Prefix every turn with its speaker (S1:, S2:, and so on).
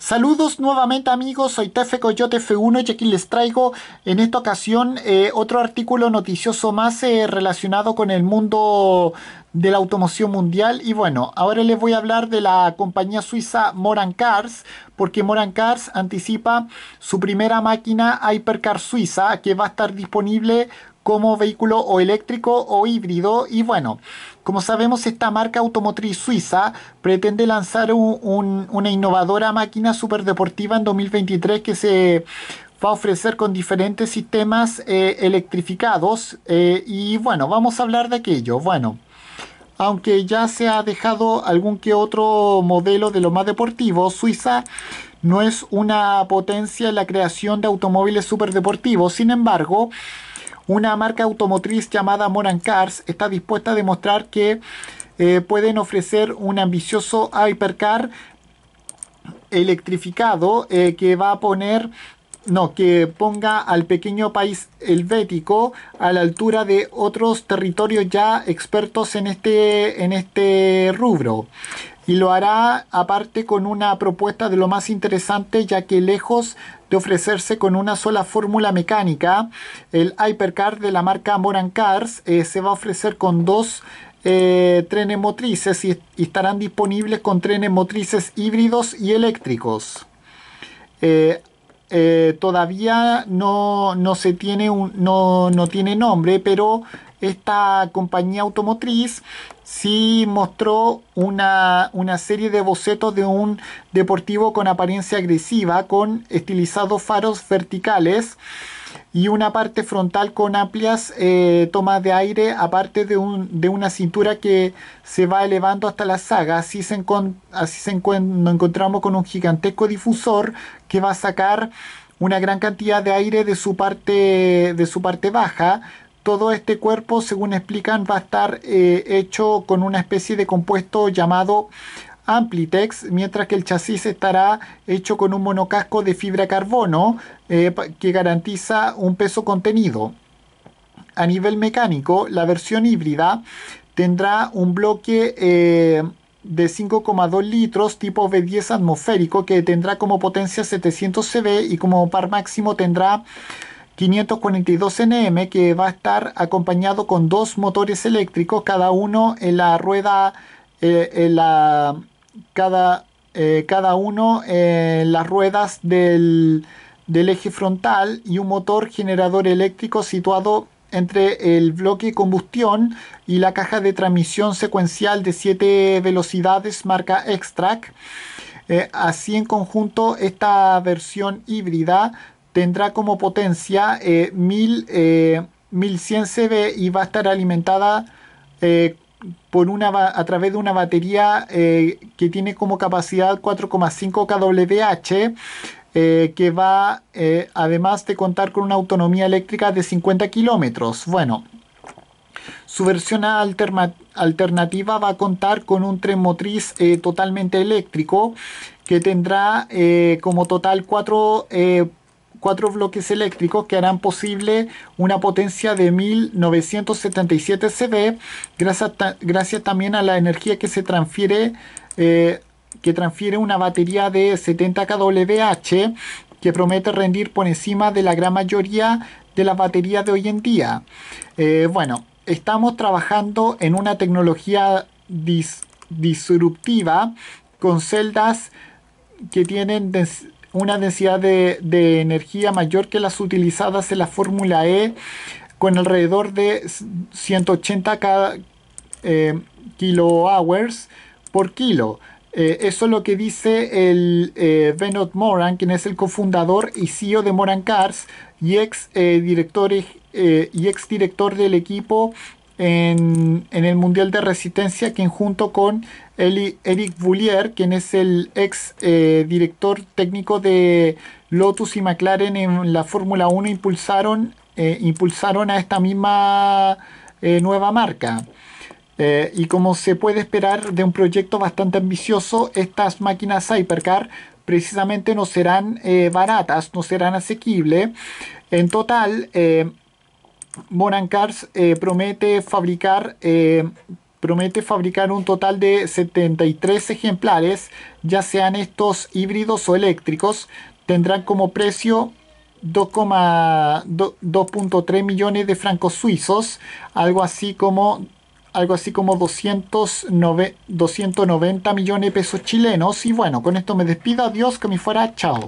S1: Saludos nuevamente amigos, soy TF Coyote F1 y aquí les traigo en esta ocasión eh, otro artículo noticioso más eh, relacionado con el mundo de la automoción mundial y bueno, ahora les voy a hablar de la compañía suiza Moran Cars porque Moran Cars anticipa su primera máquina Hypercar suiza que va a estar disponible como vehículo o eléctrico o híbrido y bueno, como sabemos esta marca automotriz suiza pretende lanzar una innovadora máquina superdeportiva en 2023 que se va a ofrecer con diferentes sistemas eh, electrificados eh, y bueno, vamos a hablar de aquello. Bueno, aunque ya se ha dejado algún que otro modelo de lo más deportivo, Suiza no es una potencia en la creación de automóviles superdeportivos, sin embargo, una marca automotriz llamada Moran Cars está dispuesta a demostrar que eh, pueden ofrecer un ambicioso hypercar electrificado eh, que va a poner no, que ponga al pequeño país helvético a la altura de otros territorios ya expertos en este, en este rubro y lo hará aparte con una propuesta de lo más interesante ya que lejos de ofrecerse con una sola fórmula mecánica, el Hypercar de la marca Moran Cars eh, se va a ofrecer con dos eh, trenes motrices y, estarán disponibles con trenes motrices híbridos y eléctricos. Eh, todavía no, se tiene un, no, no tiene nombre, pero esta compañía automotriz sí mostró una, serie de bocetos de un deportivo con apariencia agresiva, con estilizados faros verticales y una parte frontal con amplias eh, tomas de aire, aparte de, una cintura que se va elevando hasta la saga. Así, se así se nos encontramos con un gigantesco difusor que va a sacar una gran cantidad de aire de su parte, de su parte baja todo este cuerpo, según explican, va a estar eh, hecho con una especie de compuesto llamado Amplitex, mientras que el chasis estará hecho con un monocasco de fibra carbono eh, que garantiza un peso contenido. A nivel mecánico, la versión híbrida tendrá un bloque eh, de 5,2 litros tipo V10 atmosférico que tendrá como potencia 700 CV y como par máximo tendrá 542 NM que va a estar acompañado con dos motores eléctricos, cada uno en la rueda, eh, en la, cada, eh, cada uno las ruedas del, eje frontal y un motor generador eléctrico situado entre el bloque de combustión y la caja de transmisión secuencial de 7 velocidades marca Extract. Eh, así en conjunto esta versión híbrida tendrá como potencia 1100 eh, eh, CV y va a estar alimentada eh, por una, a través de una batería que tiene como capacidad 4,5 kWh. que va además de contar con una autonomía eléctrica de 50 kilómetros. Bueno, su versión alternativa va a contar con un tren motriz totalmente eléctrico que tendrá como total 4 cuatro bloques eléctricos que harán posible una potencia de 1977 CV gracias, gracias también a la energía que se transfiere eh, que transfiere una batería de 70 kWh que promete rendir por encima de la gran mayoría de las baterías de hoy en día. Eh, bueno, estamos trabajando en una tecnología disruptiva con celdas que tienen una densidad de, energía mayor que las utilizadas en la fórmula E con alrededor de 180 cada, eh, por kilo. Eh, eso es lo que dice el eh, Benot Moran, quien es el cofundador y CEO de Moran Cars y ex, eh, director, eh, y ex director del equipo en, el Mundial de Resistencia, quien junto con Eric Boulier, quien es el ex eh, director técnico de Lotus y McLaren en la Fórmula 1, impulsaron, eh, impulsaron a esta misma eh, nueva marca. y como se puede esperar de un proyecto bastante ambicioso, estas máquinas Hypercar precisamente no serán baratas, no serán asequibles. En total, Moran Cars eh, promete fabricar eh, promete fabricar un total de 73 ejemplares, ya sean estos híbridos o eléctricos, tendrán como precio 2,3 millones de francos suizos, algo así como algo así como 290 millones de pesos chilenos y bueno, con esto me despido, adiós, que me fuera, chao.